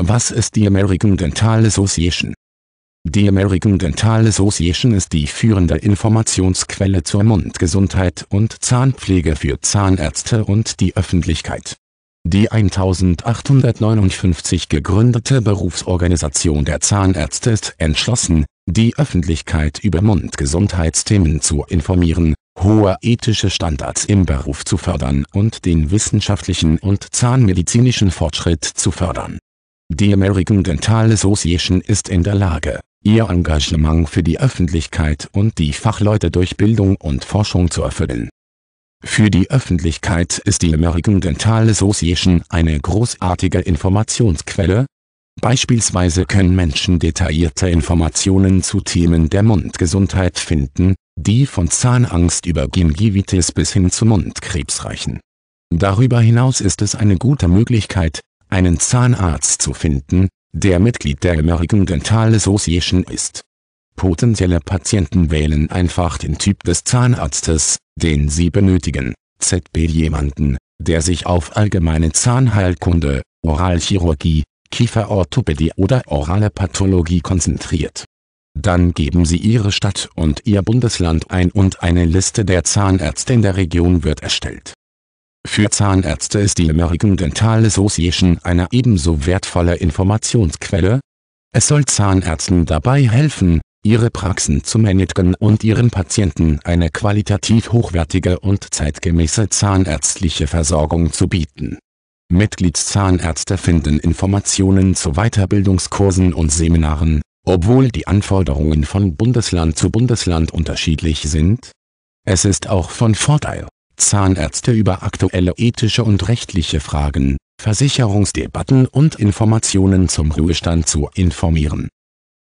Was ist die American Dental Association? Die American Dental Association ist die führende Informationsquelle zur Mundgesundheit und Zahnpflege für Zahnärzte und die Öffentlichkeit. Die 1859 gegründete Berufsorganisation der Zahnärzte ist entschlossen, die Öffentlichkeit über Mundgesundheitsthemen zu informieren, hohe ethische Standards im Beruf zu fördern und den wissenschaftlichen und zahnmedizinischen Fortschritt zu fördern die American Dental Association ist in der Lage, ihr Engagement für die Öffentlichkeit und die Fachleute durch Bildung und Forschung zu erfüllen. Für die Öffentlichkeit ist die American Dental Association eine großartige Informationsquelle. Beispielsweise können Menschen detaillierte Informationen zu Themen der Mundgesundheit finden, die von Zahnangst über Gingivitis bis hin zu Mundkrebs reichen. Darüber hinaus ist es eine gute Möglichkeit, einen Zahnarzt zu finden, der Mitglied der American Dental Association ist. Potenzielle Patienten wählen einfach den Typ des Zahnarztes, den sie benötigen. ZB jemanden, der sich auf allgemeine Zahnheilkunde, Oralchirurgie, Kieferorthopädie oder orale Pathologie konzentriert. Dann geben Sie Ihre Stadt und Ihr Bundesland ein und eine Liste der Zahnärzte in der Region wird erstellt. Für Zahnärzte ist die American Dental Association eine ebenso wertvolle Informationsquelle. Es soll Zahnärzten dabei helfen, ihre Praxen zu managen und ihren Patienten eine qualitativ hochwertige und zeitgemäße zahnärztliche Versorgung zu bieten. Mitgliedszahnärzte finden Informationen zu Weiterbildungskursen und Seminaren, obwohl die Anforderungen von Bundesland zu Bundesland unterschiedlich sind. Es ist auch von Vorteil, Zahnärzte über aktuelle ethische und rechtliche Fragen, Versicherungsdebatten und Informationen zum Ruhestand zu informieren.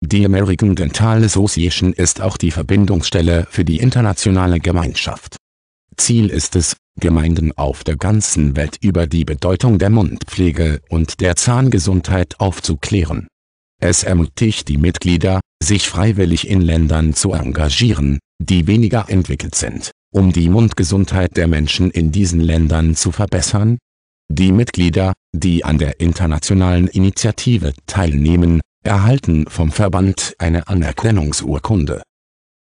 Die American Dental Association ist auch die Verbindungsstelle für die internationale Gemeinschaft. Ziel ist es, Gemeinden auf der ganzen Welt über die Bedeutung der Mundpflege und der Zahngesundheit aufzuklären. Es ermutigt die Mitglieder, sich freiwillig in Ländern zu engagieren, die weniger entwickelt sind um die Mundgesundheit der Menschen in diesen Ländern zu verbessern? Die Mitglieder, die an der internationalen Initiative teilnehmen, erhalten vom Verband eine Anerkennungsurkunde.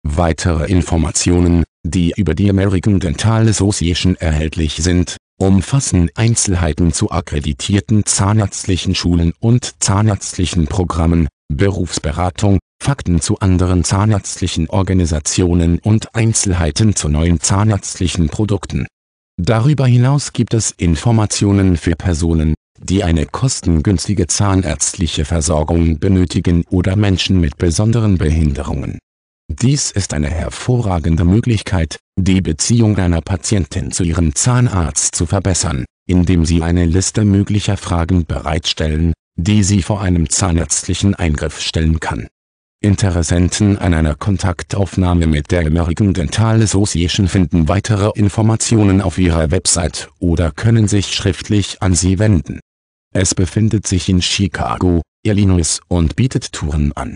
Weitere Informationen, die über die American Dental Association erhältlich sind, umfassen Einzelheiten zu akkreditierten zahnärztlichen Schulen und zahnärztlichen Programmen Berufsberatung, Fakten zu anderen zahnärztlichen Organisationen und Einzelheiten zu neuen zahnärztlichen Produkten. Darüber hinaus gibt es Informationen für Personen, die eine kostengünstige zahnärztliche Versorgung benötigen oder Menschen mit besonderen Behinderungen. Dies ist eine hervorragende Möglichkeit, die Beziehung einer Patientin zu ihrem Zahnarzt zu verbessern, indem sie eine Liste möglicher Fragen bereitstellen, die sie vor einem zahnärztlichen Eingriff stellen kann. Interessenten an einer Kontaktaufnahme mit der American Dental Association finden weitere Informationen auf ihrer Website oder können sich schriftlich an sie wenden. Es befindet sich in Chicago, Illinois und bietet Touren an